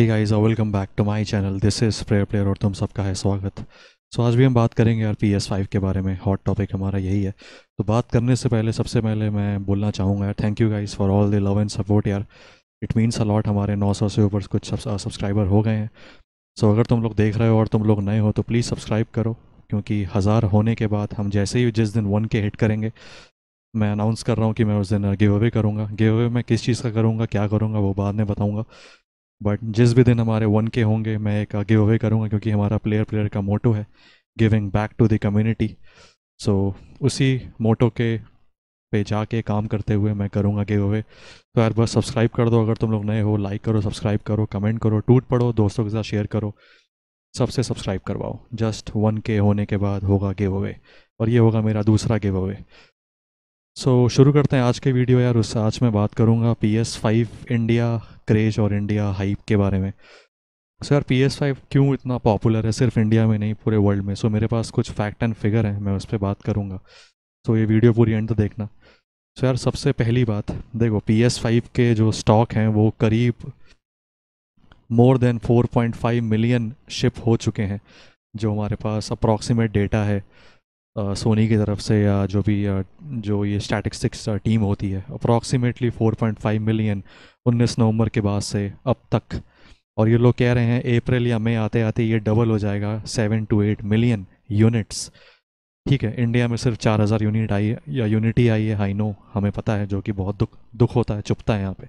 हे guys और welcome back to my channel this is prayer player और तुम सबका है स्वागत सो so, आज भी हम बात करेंगे यार पी एस फाइव के बारे में हॉट टॉपिक हमारा यही है तो बात करने से पहले सबसे पहले मैं बोलना चाहूँगा यार thank you guys for all the love and support यार इट मीन्स अलॉट हमारे सौ से ऊपर कुछ सब्सक्राइबर uh, हो गए हैं सो so, अगर तुम लोग देख रहे हो और तुम लोग नए हो तो प्लीज़ सब्सक्राइब करो क्योंकि हज़ार होने के बाद हम जैसे ही जिस दिन वन के हिट करेंगे मैं अनाउंस कर रहा हूँ कि मैं उस दिन गिव uh, अवे करूँगा गिव अवे मैं किस चीज़ का करूँगा क्या करूँगा वो बाद में बताऊँगा बट जिस भी दिन हमारे वन के होंगे मैं एक गिव अवे करूँगा क्योंकि हमारा प्लेयर प्लेयर का मोटो है giving back to the community so उसी मोटो के पे जाके काम करते हुए मैं करूँगा गिव अवे तो यार बस सब्सक्राइब कर दो अगर तुम लोग नए हो लाइक करो सब्सक्राइब करो कमेंट करो टूट पढ़ो दोस्तों के साथ शेयर करो सबसे सब्सक्राइब करवाओ जस्ट वन के होने के बाद होगा गिव अवे और ये होगा मेरा दूसरा गिव अवे सो शुरू करते हैं आज के वीडियो यार उससे आज मैं बात करूँगा P S five India craze और इंडिया हाइप के बारे में सो यार पी एस फाइव क्यों इतना पॉपुलर है सिर्फ इंडिया में नहीं पूरे वर्ल्ड में सो मेरे पास कुछ फैक्ट एंड फिगर हैं मैं उस पर बात करूँगा सो ये वीडियो पूरी एंड तो देखना सो यार सबसे पहली बात देखो पी एस फाइव के जो स्टॉक हैं वो करीब मोर देन 4.5 मिलियन शिप हो चुके हैं जो हमारे पास अप्रॉक्सीमेट डेटा है सोनी की तरफ से या जो भी जो ये स्टैटिस्टिक्स टीम होती है अप्रॉक्सीमेटली 4.5 मिलियन 19 नवंबर के बाद से अब तक और ये लोग कह रहे हैं अप्रैल या मई आते आते ये डबल हो जाएगा seven two eight million units ठीक है इंडिया में सिर्फ चार हज़ार यूनिट आई है या यूनिटी आई है आई नो हमें पता है जो कि बहुत दुख दुख होता है चुपता है यहाँ पे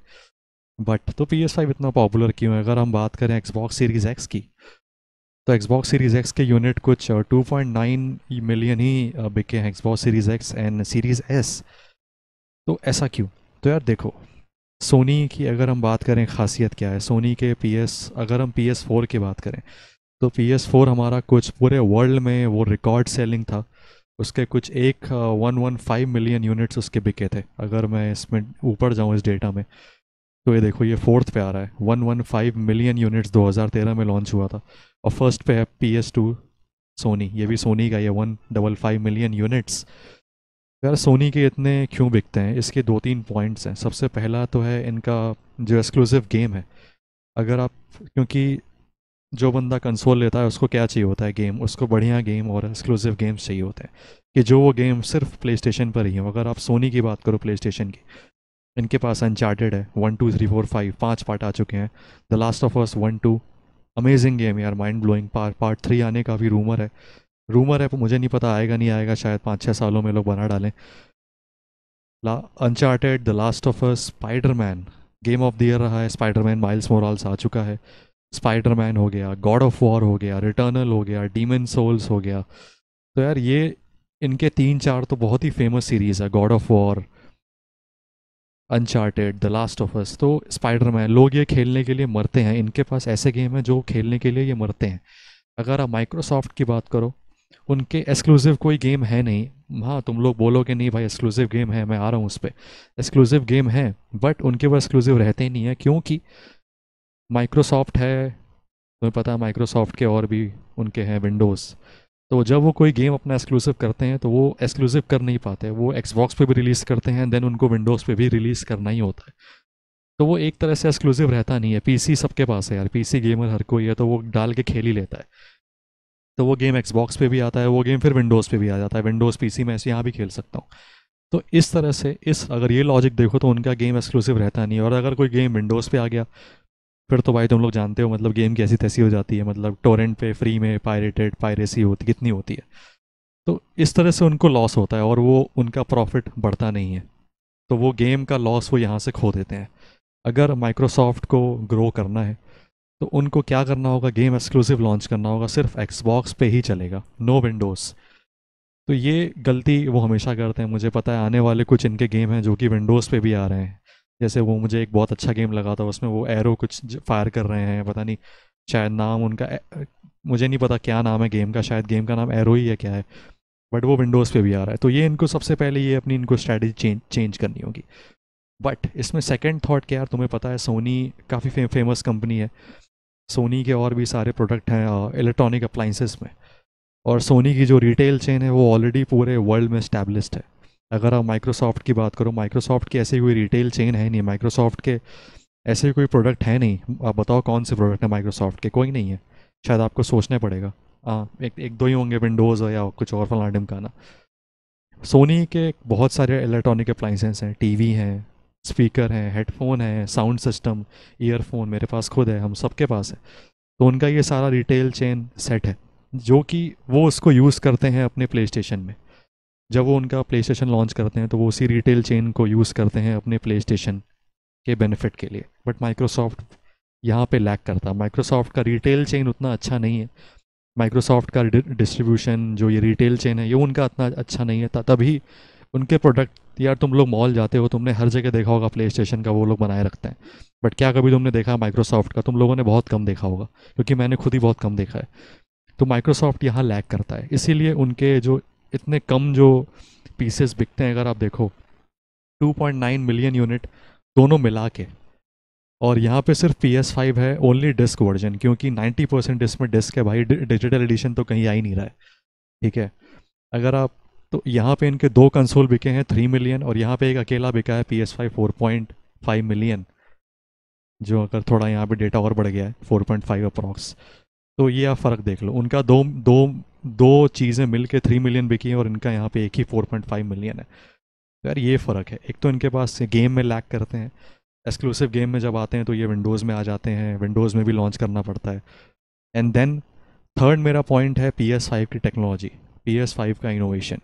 बट तो पी एस इतना पॉपुलर क्यों है अगर हम बात करें एक्सबॉक्स सीरीज़ एक्स की तो सीरीज एक्स के यूनिट कुछ 2.9 uh, मिलियन ही uh, बिके हैं Xbox series X and series S तो ऐसा क्यों तो यार देखो सोनी की अगर हम बात करें खासियत क्या है सोनी के पी एस अगर हम पी एस फोर की बात करें तो पी एस फोर हमारा कुछ पूरे वर्ल्ड में वो रिकॉर्ड सेलिंग था उसके कुछ एक one one five million units उसके बिके थे अगर मैं इसमें ऊपर जाऊँ इस डेटा में तो ये देखो ये फोर्थ पे आ रहा है one one five million units 2013 में लॉन्च हुआ था और फर्स्ट पे है पी एस टू सोनी ये भी सोनी का ये one double five million units यार सोनी के इतने क्यों बिकते हैं इसके दो तीन पॉइंट्स हैं सबसे पहला तो है इनका जो एक्सक्लूसिव गेम है अगर आप क्योंकि जो बंदा कंसोल लेता है उसको क्या चाहिए होता है गेम उसको बढ़िया गेम और एक्सक्लूसिव गेम्स चाहिए होते हैं कि जो वो गेम सिर्फ प्ले स्टेशन पर ही हो अगर आप सोनी की बात करो प्ले स्टेशन की इनके पास अनचार्टेड है one two three four five पाँच पार्ट आ चुके हैं the last of us one two amazing game यार mind blowing part part three आने का भी रूमर है रूमर है मुझे नहीं पता आएगा नहीं आएगा शायद पाँच छः सालों में लोग बना डालें ला Uncharted the last of us Spiderman game of the year रहा है स्पाइडर मैन माइल्स मोरल्स आ चुका है स्पाइडर मैन हो गया गॉड ऑफ वॉर हो गया रिटर्नल हो गया डीमन सोल्स हो गया तो यार ये इनके तीन चार तो बहुत ही फेमस सीरीज़ है God of War Uncharted the last of Us तो स्पाइडरमैन लोग ये खेलने के लिए मरते हैं इनके पास ऐसे गेम हैं जो खेलने के लिए ये मरते हैं अगर आप माइक्रोसॉफ्ट की बात करो उनके एक्सक्लूसिव कोई गेम है नहीं हाँ तुम लोग बोलोगे नहीं भाई एक्सक्लूसिव गेम है मैं आ रहा हूँ उस पर एक्सक्लूसिव गेम है बट उनके वो एक्सक्लूसिव रहते ही नहीं है क्योंकि माइक्रोसॉफ्ट है तुम्हें पता है माइक्रोसॉफ्ट के और भी उनके हैं विंडोज़ तो जब वो कोई गेम अपना एक्सक्लूसिव करते हैं तो वो एक्सक्लूसिव कर नहीं पाते वो एक्सबॉक्स पे भी रिलीज़ करते हैं देन उनको विंडोज़ पे भी रिलीज़ करना ही होता है तो वो एक तरह से एक्सक्लूसिव रहता नहीं है पीसी सबके पास है यार पीसी गेमर हर कोई है तो वो डाल के खेल ही लेता है तो वो गेम एक्सबॉक्स पे भी आता है वो गेम फिर विंडोज़ पे भी आ जाता है विंडोज़ पीसी मैं ऐसे यहाँ भी खेल सकता हूँ तो इस तरह से इस अगर ये लॉजिक देखो तो उनका गेम एक्सक्लूसिव रहता नहीं है और अगर कोई गेम विंडोज़ पे आ गया फिर तो भाई तुम लोग जानते हो मतलब गेम कैसी तैसी हो जाती है मतलब टोरेंट पे फ्री में पायरेटेड पायरेसी होती कितनी होती है तो इस तरह से उनको लॉस होता है और वो उनका प्रॉफिट बढ़ता नहीं है तो वो गेम का लॉस वो यहाँ से खो देते हैं अगर माइक्रोसॉफ्ट को ग्रो करना है तो उनको क्या करना होगा गेम एक्सक्लूसिव लॉन्च करना होगा सिर्फ एक्सबॉक्स पे ही चलेगा नो विंडोज़ तो ये गलती वो हमेशा करते हैं मुझे पता है आने वाले कुछ इनके गेम हैं जो कि विंडोज़ पे भी आ रहे हैं जैसे वो मुझे एक बहुत अच्छा गेम लगा था उसमें वो एरो कुछ फायर कर रहे हैं पता नहीं शायद नाम उनका मुझे नहीं पता क्या नाम है गेम का शायद गेम का नाम एरो ही है क्या है बट वो विंडोज़ पे भी आ रहा है तो ये इनको सबसे पहले ये अपनी इनको स्ट्रैटेजी चेंज चेंज करनी होगी बट इसमें सेकेंड थाट क्या यार तुम्हें पता है सोनी काफ़ी फे, फेमस कंपनी है सोनी के और भी सारे प्रोडक्ट हैं इलेक्ट्रॉनिक अप्लाइंसिस में और सोनी की जो रिटेल चेन है वो ऑलरेडी पूरे वर्ल्ड में इस्टेब्लिश है अगर आप माइक्रोसॉफ्ट की बात करो माइक्रोसॉफ्ट की ऐसी कोई रिटेल चेन है नहीं माइक्रोसॉफ्ट के ऐसे कोई प्रोडक्ट है नहीं आप बताओ कौन से प्रोडक्ट है माइक्रोसॉफ्ट के कोई नहीं है शायद आपको सोचना पड़ेगा हाँ एक एक दो ही होंगे विंडोज़ या कुछ और फलान डिमकाना सोनी के बहुत सारे इलेक्ट्रॉनिक अप्लाइंसेंस हैं टीवी हैं स्पीकर हैं हेडफोन हैं साउंड सिस्टम ईयरफोन मेरे पास खुद है हम सबके पास है तो उनका ये सारा रिटेल चेन सेट है जो कि वो उसको यूज़ करते हैं अपने प्ले स्टेशन में जब वो उनका प्ले स्टेशन लॉन्च करते हैं तो वो उसी रिटेल चेन को यूज़ करते हैं अपने प्ले स्टेशन के बेनिफिट के लिए बट माइक्रोसॉफ्ट यहाँ पे लैक करता है माइक्रोसॉफ्ट का रिटेल चेन उतना अच्छा नहीं है माइक्रोसॉफ्ट का डिस्ट्रीब्यूशन जो ये रिटेल चेन है ये उनका इतना अच्छा नहीं है तभी उनके प्रोडक्ट यार तुम लोग मॉल जाते हो तुमने हर जगह देखा होगा प्ले स्टेशन का वो लोग बनाए रखते हैं बट क्या कभी तुमने देखा माइक्रोसॉफ्ट का तुम लोगों ने बहुत कम देखा होगा क्योंकि मैंने खुद ही बहुत कम देखा है तो माइक्रोसॉफ्ट यहाँ लैक करता है इसीलिए उनके जो इतने कम जो पीसेस बिकते हैं अगर आप देखो 2.9 मिलियन यूनिट दोनों मिला के और यहाँ पे सिर्फ पी एस फाइव है ओनली डिस्क वर्जन क्योंकि 90 परसेंट इसमें डिस्क है भाई डिजिटल एडिशन तो कहीं आ ही नहीं रहा है ठीक है अगर आप तो यहाँ पे इनके दो कंसोल बिके हैं थ्री मिलियन और यहाँ पे एक अकेला बिका है P S five four point five million जो अगर थोड़ा यहाँ पे डेटा और बढ़ गया है फोर पॉइंट फाइव अप्रॉक्स तो ये आप फ़र्क देख लो उनका दो दो दो चीज़ें मिल के थ्री मिलियन बिकी हैं और इनका यहाँ पे एक ही फोर पॉइंट फाइव मिलियन है तो यार ये फ़र्क है एक तो इनके पास गेम में लैक करते हैं एक्सक्लूसिव गेम में जब आते हैं तो ये विंडोज़ में आ जाते हैं विंडोज़ में भी लॉन्च करना पड़ता है एंड देन थर्ड मेरा पॉइंट है पी एस फाइव की टेक्नोलॉजी पी एस फाइव का इनोवेशन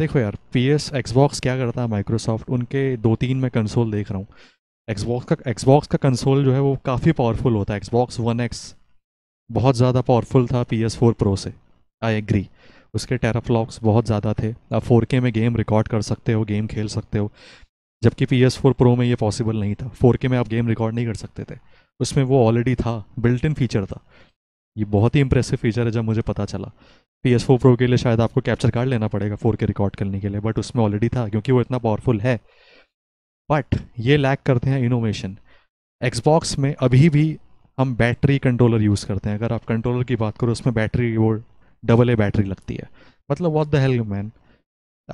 देखो यार पी एस एक्सबॉक्स क्या करता है माइक्रोसॉफ्ट उनके दो तीन मैं कंसोल देख रहा हूँ एक्सबॉक्स का एक्सबॉक्स का कंसोल जो है वो काफ़ी पावरफुल होता है एक्सबॉक्स वन एक्स बहुत ज़्यादा पावरफुल था पी एस फोर प्रो से आई एग्री उसके टेराफ्लॉक्स बहुत ज़्यादा थे आप फोर के में गेम रिकॉर्ड कर सकते हो गेम खेल सकते हो जबकि पी एस फोर प्रो में ये पॉसिबल नहीं था फोर के में आप गेम रिकॉर्ड नहीं कर सकते थे उसमें वो ऑलरेडी था बिल्ट इन फीचर था ये बहुत ही इंप्रेसिव फीचर है जब मुझे पता चला पी एस फोर प्रो के लिए शायद आपको कैप्चर कार्ड लेना पड़ेगा फोर के रिकॉर्ड करने के लिए बट उसमें ऑलरेडी था क्योंकि वो इतना पावरफुल है बट ये लैक करते हैं इनोवेशन एक्सबॉक्स में अभी भी हम बैटरी कंट्रोलर यूज़ करते हैं अगर आप कंट्रोलर की बात करो उसमें बैटरी वो डबल ए बैटरी लगती है मतलब वॉट द हेल मैन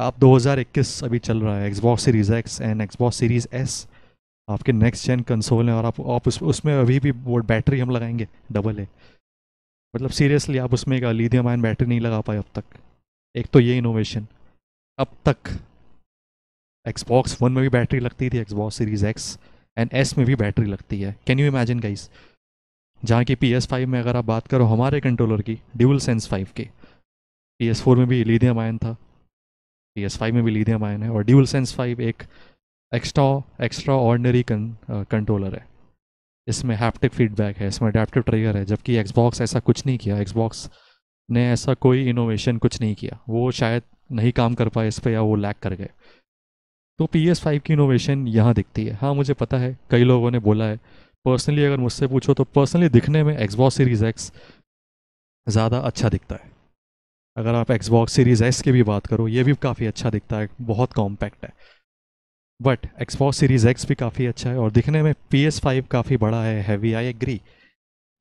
आप 2021 अभी चल रहा है Xbox series X and Xbox series S आपके नेक्स्ट जेन कंसोल हैं और आप आप उस उसमें अभी भी वो बैटरी हम लगाएंगे डबल ए मतलब सीरियसली आप उसमें एक लिथियम आयन बैटरी नहीं लगा पाए अब तक एक तो ये इनोवेशन अब तक एक्सबॉक्स वन में भी बैटरी लगती थी Xbox series X and S में भी बैटरी लगती है कैन यू इमेजिन गाइस जहाँ की पी एस फाइव में अगर आप बात करो हमारे कंट्रोलर की ड्यूल सेंस फाइव की पी एस फोर में भी लीथियम आयन था पी एस फाइव में भी लीथियम आयन है और ड्यूल सेंस फाइव एक एक्स्ट्रा एक्स्ट्रा ऑर्डनरी कंट्रोलर है इसमें हैप्टिक फीडबैक है इसमें अडेप्टिव ट्रिगर है जबकि एक्सबॉक्स ऐसा कुछ नहीं किया एक्सबॉक्स ने ऐसा कोई इनोवेशन कुछ नहीं किया वो शायद नहीं काम कर पाए इस पर या वो लैक कर गए तो पी एस फाइव की इनोवेशन यहाँ दिखती है हाँ मुझे पता है कई लोगों ने बोला है पर्सनली अगर मुझसे पूछो तो पर्सनली दिखने में एक्सबॉक्स सीरीज़ एक्स ज़्यादा अच्छा दिखता है अगर आप एक्सबॉक्स सीरीज़ एस की भी बात करो ये भी काफ़ी अच्छा दिखता है बहुत कॉम्पैक्ट है बट एक्सबॉक्स सीरीज़ एक्स भी काफ़ी अच्छा है और दिखने में पी एस फाइव काफ़ी बड़ा है हैवी आई एग्री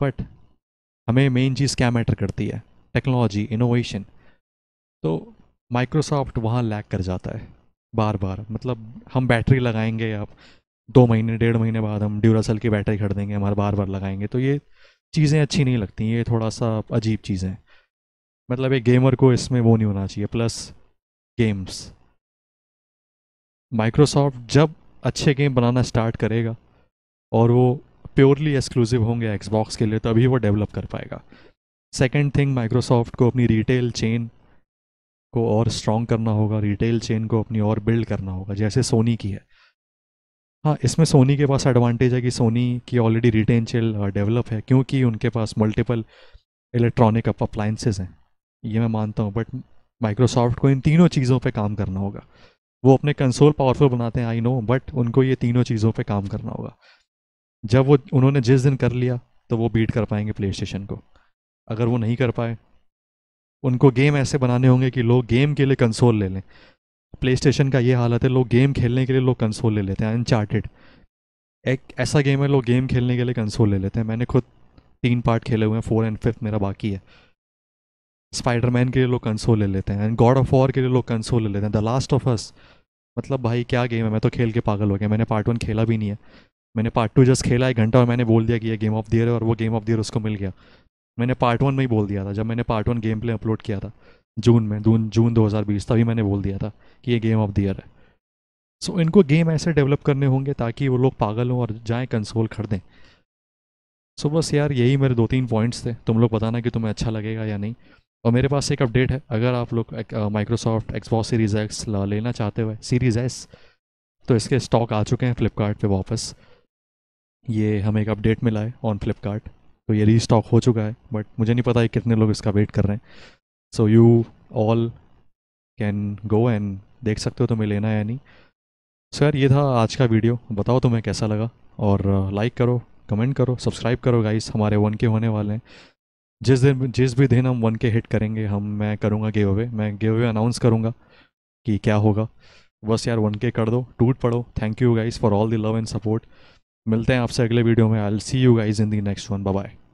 बट हमें मेन चीज़ क्या मैटर करती है टेक्नोलॉजी इनोवेशन तो माइक्रोसॉफ्ट वहाँ लैग कर जाता है बार बार मतलब हम बैटरी लगाएंगे आप दो महीने डेढ़ महीने बाद हम ड्यूरासल की बैटरी खरीदेंगे हमारे बार बार लगाएंगे तो ये चीज़ें अच्छी नहीं लगती ये थोड़ा सा अजीब चीज़ें मतलब एक गेमर को इसमें वो नहीं होना चाहिए प्लस गेम्स माइक्रोसॉफ्ट जब अच्छे गेम बनाना स्टार्ट करेगा और वो प्योरली एक्सक्लूसिव होंगे एक्सबॉक्स के लिए तभी वो डेवलप कर पाएगा सेकेंड थिंग माइक्रोसॉफ्ट को अपनी रिटेल चेन को और स्ट्रॉन्ग करना होगा रिटेल चेन को अपनी और बिल्ड करना होगा जैसे सोनी की है हाँ इसमें सोनी के पास एडवांटेज है कि सोनी की ऑलरेडी रिटेन चेल डेवलप है क्योंकि उनके पास मल्टीपल इलेक्ट्रॉनिक अप्लाइंसेज हैं ये मैं मानता हूँ बट माइक्रोसॉफ्ट को इन तीनों चीज़ों पे काम करना होगा वो अपने कंसोल पावरफुल बनाते हैं आई नो बट उनको ये तीनों चीज़ों पे काम करना होगा जब वो उन्होंने जिस दिन कर लिया तो वो बीट कर पाएंगे प्ले स्टेशन को अगर वो नहीं कर पाए उनको गेम ऐसे बनाने होंगे कि लोग गेम के लिए कंसोल ले लें प्ले स्टेशन का ये हालत है लोग गेम खेलने के लिए लोग कंसोल ले लेते हैं अनचार्टेड एक ऐसा गेम है लोग गेम खेलने के लिए कंसोल ले लेते हैं मैंने खुद तीन पार्ट खेले हुए हैं फोर एंड फिफ्थ मेरा बाकी है स्पाइडरमैन के लिए लोग कंसोल ले लेते हैं एंड गॉड ऑफ वॉर के लिए लोग कंसोल ले लेते हैं द लास्ट ऑफ अस मतलब भाई क्या गेम है मैं तो खेल के पागल हो गया मैंने पार्ट वन खेला भी नहीं है मैंने पार्ट टू जस्ट खेला एक घंटा और मैंने बोल दिया कि ये गेम ऑफ दियर है और वो गेम ऑफ दियर उसको मिल गया मैंने पार्ट वन में ही बोल दिया था जब मैंने part one gameplay upload किया था जून में जून जून 2020 तभी मैंने बोल दिया था कि ये गेम ऑफ द ईयर है सो so, इनको गेम ऐसे डेवलप करने होंगे ताकि वो लोग पागल हों और जाएं कंसोल खरीदें सो so, बस यार यही मेरे दो तीन पॉइंट्स थे तुम लोग बताना कि तुम्हें अच्छा लगेगा या नहीं और मेरे पास एक अपडेट है अगर आप लोग माइक्रोसॉफ्ट एक्सबॉक्स सीरीज एक्स लेना चाहते हुए सीरीज़ एस तो इसके स्टॉक आ चुके हैं फ्लिपकार्ट वापस ये हमें एक अपडेट मिला है ऑन फ्लिपकार्ट तो ये स्टॉक हो चुका है बट मुझे नहीं पता है कितने लोग इसका वेट कर रहे हैं so you all can go and देख सकते हो तुम्हें लेना है या नहीं सो यार ये था आज का वीडियो बताओ तुम्हें कैसा लगा और लाइक uh, करो कमेंट करो सब्सक्राइब करो गाइस हमारे वन के होने वाले हैं जिस दिन जिस भी दिन हम वन के हिट करेंगे हम मैं करूँगा गे अवे मैं गे अवे अनाउंस करूँगा कि क्या होगा बस यार वन के कर दो टूट पड़ो thank you guys for all the love and support मिलते हैं आपसे अगले वीडियो में I'll see you guys in the next one bye